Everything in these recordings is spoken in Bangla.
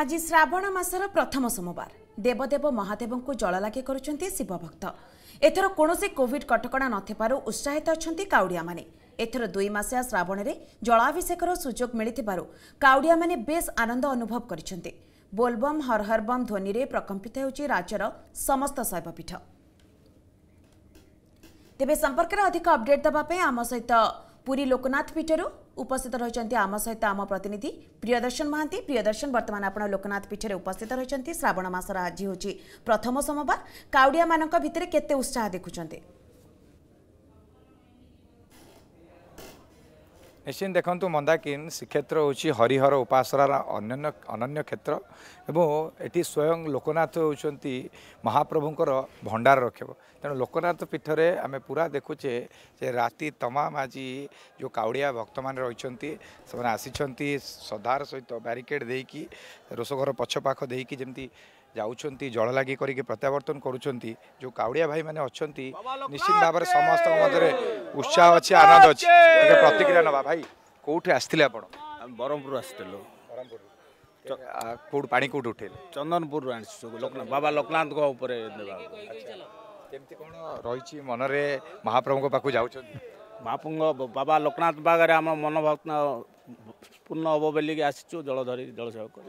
ଆଜି ଶ୍ରାବଣ ମାସର ପ୍ରଥମ ସୋମବାର ଦେବଦେବ ମହାଦେବଙ୍କୁ ଜଳଲାଗି କରୁଛନ୍ତି ଶିବଭକ୍ତ ଏଥର କୌଣସି କୋଭିଡ କଟକଣା ନଥିବାରୁ ଉତ୍ସାହିତ ଅଛନ୍ତି କାଉଡ଼ିଆମାନେ ଏଥର ଦୁଇ ମାସିଆ ଶ୍ରାବଣରେ ଜଳାଭିଷେକର ସୁଯୋଗ ମିଳିଥିବାରୁ କାଉଡ଼ିଆମାନେ ବେଶ୍ ଆନନ୍ଦ ଅନୁଭବ କରିଛନ୍ତି ବୋଲବମ୍ ହରହରବମ୍ ଧ୍ୱନିରେ ପ୍ରକମ୍ପିତ ହେଉଛି ରାଜ୍ୟର ସମସ୍ତ ଶୈବପୀଠ ତେବେ ସମ୍ପର୍କରେ ଅଧିକ ଅପଡେଟ୍ ଦେବା ପାଇଁ ଆମ ସହିତ পুরী লোকনাথ পীঠর উপস্থিত রয়েছেন আম সহ আম প্রতিনিধি প্রিয়দর্শন মহান্তি প্রিয়দর্শন বর্তমান আপনার লোকনাথ পীঠে উপস্থিত রয়েছেন শ্রাবণ মাসর আজ হচ্ছে প্রথম সোমবার কাউড়িয়া মানক ভিতরে কেতে উৎসাহ দেখুছেন निश्चिन्तकु मन्दाकिन श्रीक्षेत्र अन्य अनन्य क्षेत्र एटि स्वयं लोकनाथ हौ महाप्रभु भण्डार रक्ष त लोकनाथ पीठले आम पूरा देखुछ राति तमाम आज जो काउडिया भक्त महि आसि सधार सहित ब्यारिकेडक रोस घर पछपाखि ज যাচ্ছেন জললাগি করি প্রত্যাবর্তন করছেন যে কাউড়িয়া ভাই মানে অনেক নিশ্চিত ভাবে সমস্ত মধ্যে উৎসাহ অছে আনন্দ অছে প্রতিক্রিয়া নেওয়া ভাই কোটি আসলে আপনার ব্রহ্মপুর আসছিল কোট পানি কোট উঠেলে চন্দনপুর আনিছু বাবা লোকনাথ উপরে কেমতি কোন রয়েছে মনরে মহাপ্রভুঙ্ পাখু যাচ্ছেন ମହାପ୍ରଭୁଙ୍କ ବାବା ଲୋକନାଥ ବାଗରେ ଆମ ମନୋଭାବନା ପୂର୍ଣ୍ଣ ହେବ ବୋଲିକି ଆସିଛୁ ଜଳ ଧରି ଜଳସେବା କରି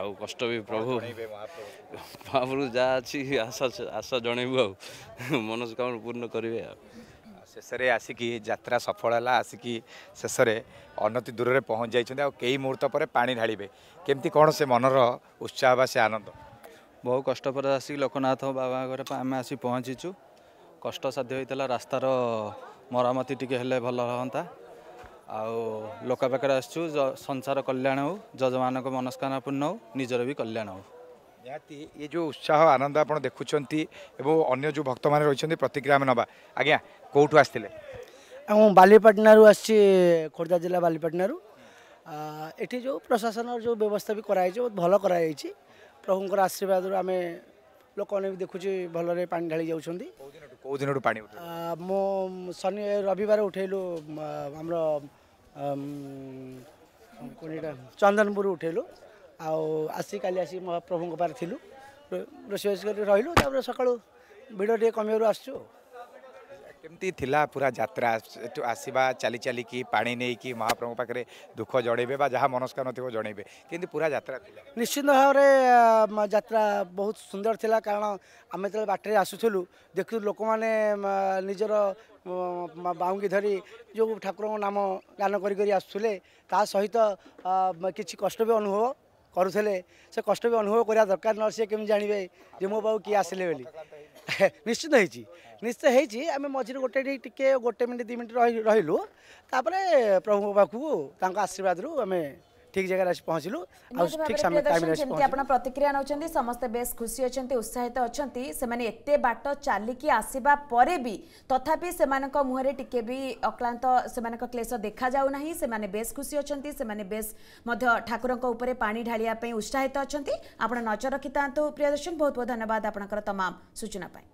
ଆଉ କଷ୍ଟ ବି ପ୍ରଭୁ ମହାପ୍ରଭୁ ଯାହା ଅଛି ଆଶା ଆଶା ଜଣେଇବୁ ଆଉ ମନସ୍କାମନା ପୂର୍ଣ୍ଣ କରିବେ ଆଉ ଶେଷରେ ଆସିକି ଯାତ୍ରା ସଫଳ ହେଲା ଆସିକି ଶେଷରେ ଅନତି ଦୂରରେ ପହଞ୍ଚିଯାଇଛନ୍ତି ଆଉ କେହି ମୁହୂର୍ତ୍ତ ପରେ ପାଣି ଢାଳିବେ କେମିତି କ'ଣ ସେ ମନର ଉତ୍ସାହ ବା ସେ ଆନନ୍ଦ ବହୁ କଷ୍ଟ ପରେ ଆସିକି ଲୋକନାଥ ବାବା ଘରେ ଆମେ ଆସି ପହଞ୍ଚିଛୁ କଷ୍ଟ ସାଧ୍ୟ ହୋଇଥିଲା ରାସ୍ତାର ମରାମତି ଟିକେ ହେଲେ ଭଲ ହୁଅନ୍ତା ଆଉ ଲୋକ ପାଖରେ ଆସିଛୁ ସଂସାର କଲ୍ୟାଣ ହେଉ ଯଜମାନଙ୍କ ମନସ୍କାମନା ପୂର୍ଣ୍ଣ ହଉ ନିଜର ବି କଲ୍ୟାଣ ହେଉ ନିହାତି ଏ ଯେଉଁ ଉତ୍ସାହ ଆନନ୍ଦ ଆପଣ ଦେଖୁଛନ୍ତି ଏବଂ ଅନ୍ୟ ଯେଉଁ ଭକ୍ତମାନେ ରହିଛନ୍ତି ପ୍ରତିକ୍ରିୟା ଆମେ ନେବା ଆଜ୍ଞା କେଉଁଠୁ ଆସିଥିଲେ ମୁଁ ବାଲିପାଟଣାରୁ ଆସିଛି ଖୋର୍ଦ୍ଧା ଜିଲ୍ଲା ବାଲିପାଟଣାରୁ ଏଠି ଯେଉଁ ପ୍ରଶାସନର ଯେଉଁ ବ୍ୟବସ୍ଥା ବି କରାଯାଇଛି ବହୁତ ଭଲ କରାଯାଇଛି ପ୍ରଭୁଙ୍କର ଆଶୀର୍ବାଦରୁ ଆମେ ଲୋକମାନେ ବି ଦେଖୁଛି ଭଲରେ ପାଣି ଢାଳି ଯାଉଛନ୍ତି କେଉଁ ଦିନରୁ ପାଣି ମୁଁ ଶନି ରବିବାର ଉଠେଇଲୁ ଆମର କୋଡ଼ିଏଟା ଚନ୍ଦନପୁର ଉଠେଇଲୁ ଆଉ ଆସି କାଲି ଆସି ମହାପ୍ରଭୁଙ୍କ ପାଖରେ ଥିଲୁ ରୋଷେଇ ରୋଷେଇବାସ କରି ରହିଲୁ ତା'ପରେ ସକାଳୁ ଭିଡ଼ ଟିକେ କମିବାରୁ ଆସୁଛୁ କେମିତି ଥିଲା ପୁରା ଯାତ୍ରା ଏଠୁ ଆସିବା ଚାଲି ଚାଲିକି ପାଣି ନେଇକି ମହାପ୍ରଭୁଙ୍କ ପାଖରେ ଦୁଃଖ ଜଣାଇବେ ବା ଯାହା ମନସ୍କାନ ଥିବ ଜଣାଇବେ କେମିତି ପୁରା ଯାତ୍ରା ଥିଲା ନିଶ୍ଚିନ୍ତ ଭାବରେ ଯାତ୍ରା ବହୁତ ସୁନ୍ଦର ଥିଲା କାରଣ ଆମେ ଯେତେବେଳେ ବାଟରେ ଆସୁଥିଲୁ ଦେଖୁଥିଲୁ ଲୋକମାନେ ନିଜର ବାଉଙ୍ଗି ଧରି ଯେଉଁ ଠାକୁରଙ୍କ ନାମ ଗାନ କରି କରି ଆସୁଥିଲେ ତା ସହିତ କିଛି କଷ୍ଟ ବି ଅନୁଭବ କରୁଥିଲେ ସେ କଷ୍ଟ ବି ଅନୁଭବ କରିବା ଦରକାର ନ ସେ କେମିତି ଜାଣିବେ ଯେ ମୋ ପାଖକୁ କିଏ ଆସିଲେ ବୋଲି निश्चित है निश्चित है अनि मझि गोटेडी टिए गोटे मिनट दुई मिनट रहिल तर प्रभुपा आशीर्वादहरू आमे ठीक जगह आज पहुंचलु आउ ठीक समय टाइम रे पहुंचलु अपन प्रतिक्रिया नउ छथि समस्त बेस खुशी अछथि उत्साहित अछथि से माने एते बाट चली कि आसीबा परे भी तथापि से मानक मुहरे टिके भी अक्लांत से मानक क्लेश देखा जाउ नाही से माने बेस खुशी अछथि से माने बेस मध्य ठाकुरक उपरे पानी ढालिया पई उत्साहित अछथि अपन नजर रखितांतु प्रियदर्शन बहुत बहुत धन्यवाद अपनकर तमाम सूचना पई